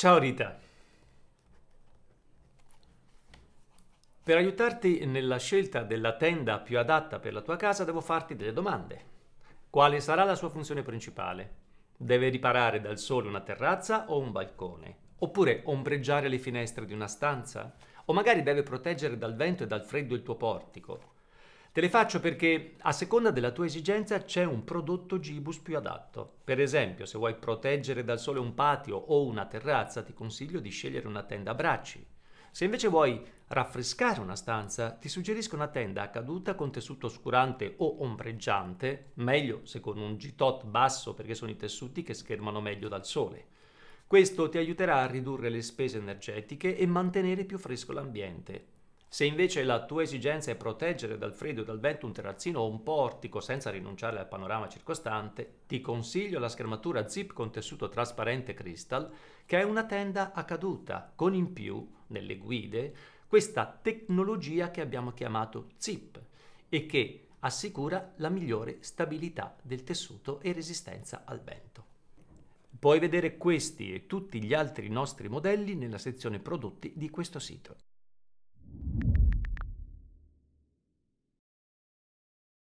Ciao Rita. Per aiutarti nella scelta della tenda più adatta per la tua casa devo farti delle domande. Quale sarà la sua funzione principale? Deve riparare dal sole una terrazza o un balcone? Oppure ombreggiare le finestre di una stanza? O magari deve proteggere dal vento e dal freddo il tuo portico? Te le faccio perché a seconda della tua esigenza c'è un prodotto gibus più adatto. Per esempio, se vuoi proteggere dal sole un patio o una terrazza, ti consiglio di scegliere una tenda a bracci. Se invece vuoi raffrescare una stanza, ti suggerisco una tenda a caduta con tessuto oscurante o ombreggiante, meglio se con un G-Tot basso perché sono i tessuti che schermano meglio dal sole. Questo ti aiuterà a ridurre le spese energetiche e mantenere più fresco l'ambiente. Se invece la tua esigenza è proteggere dal freddo e dal vento un terrazzino o un portico senza rinunciare al panorama circostante, ti consiglio la schermatura zip con tessuto trasparente crystal, che è una tenda a caduta, con in più, nelle guide, questa tecnologia che abbiamo chiamato zip e che assicura la migliore stabilità del tessuto e resistenza al vento. Puoi vedere questi e tutti gli altri nostri modelli nella sezione prodotti di questo sito.